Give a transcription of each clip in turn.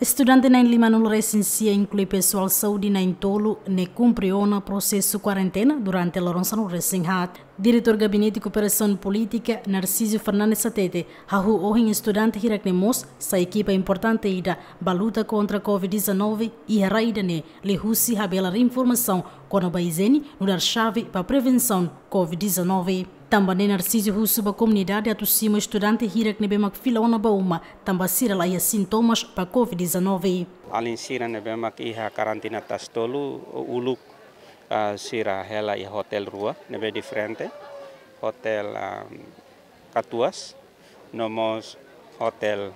Estudante na Lima não recensia inclui pessoal saúde na Intolo, ne cumpriu no processo quarentena durante a Lourenço no recém-hat. Diretor Gabinete de Cooperação Política, Narciso Fernandes Satete, Rahu Ohin, estudante Hiraknemos, sa equipa importante ida baluta contra a Covid-19 e Raidane, Lehusi Rabela Reinformação, quando Baizene, no dar chave para prevenção Covid-19. Também Narciso Russo para a comunidade atussima estudante Hirak Nebemak fila Bauma, também sira lá sintomas para Covid-19. Além sira Nebemak Iha Carantina Tastolo, Uluk uh, ah, sira hela i hotel rua nebe be hotel um, nomos hotel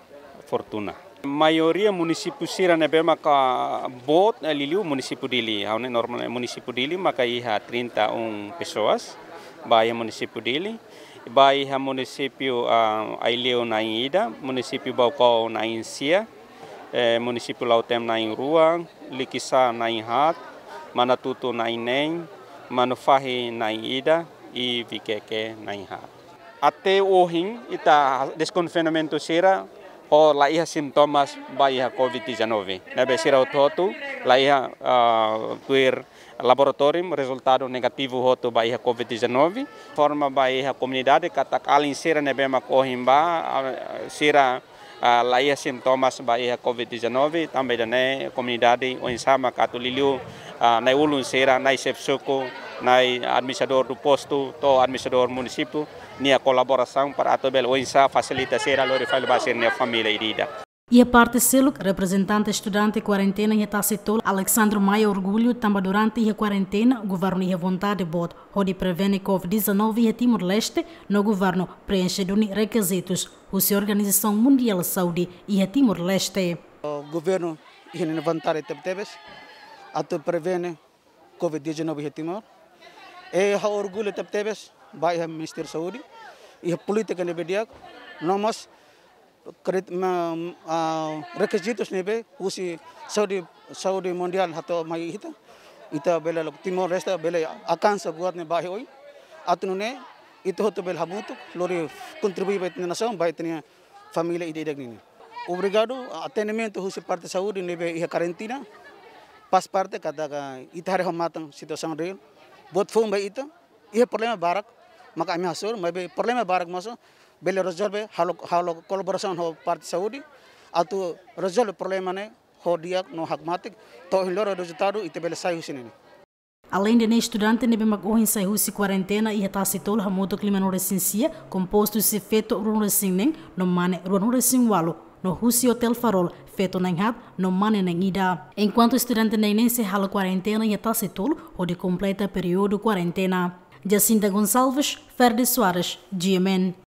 Fortuna mayoria munisipu sira nebe maka bot liliu munisipu dili haune normal munisipu dili maka iha pesoas pessoas iha munisipu dili iha munisipu uh, aileu na ida município balcão na insia eh, munisipu lautem na rua likisa na hat manatuto na Inem, manufahi na Ida e vikeke na Inha. Até o rim está desconfinamento será o lá ia sintomas baia COVID-19. Na beira o toto, lá ia uh, ah, tuir laboratório, resultado negativo roto baia COVID-19. Forma baia comunidade, katak alin sira nebema kohimba, ah, sira a Laia Sintomas a Covid-19, também na né, comunidade Oensama Catulilio, na ulunsera na Sepsuco, na administrador do posto, to administrador do município, minha colaboração para a Tobel Oensa facilitar a Lorifal Basir, família irida. E a parte selo, representante estudante quarentena e tacetou Alexandre Maia Orgulho, também durante a quarentena, o governo e a vontade bot, onde prevene Covid-19 e Timor-Leste, no governo preenche requisitos, o se Organização Mundial de Saúde e a Timor-Leste. O governo e a vontade de tebes, até prevene Covid-19 e Timor, e a orgulho tebes, vai ao Ministério da Saúde, e a política nebedia, nós Kredit ah, requisitos nebe usi Saudi Saudi Mundial hato mai hita ita bela lok Timor Leste bela akan sebuat ne bahi oi atunu ne itu hoto bel habutuk lori kontribusi bait ne nasam bait ne família ide ideg ne obrigado atendimento husi parte Saudi nebe ia karantina pas parte kata ka itare homatang situação real bot fum bait ita ia problema barak maka kami hasur mabe problema barak maso bele resolve halo halo collaboration ho parti saudi atu resolve problema ne ho dia no hakmatik to hiloro resultado ite bele sai husine Além de estudante, nebe magohin sai husi quarentena e retasitol hamoto clima no recensia, composto se feito runoresinen, no mane runoresin walo, no Rusi Hotel Farol, feito na Inhab, no Mane na Ida. Enquanto estudante neinense rala quarentena e o onde completa período quarentena. Jacinta Gonçalves, Ferdi Soares, GMN.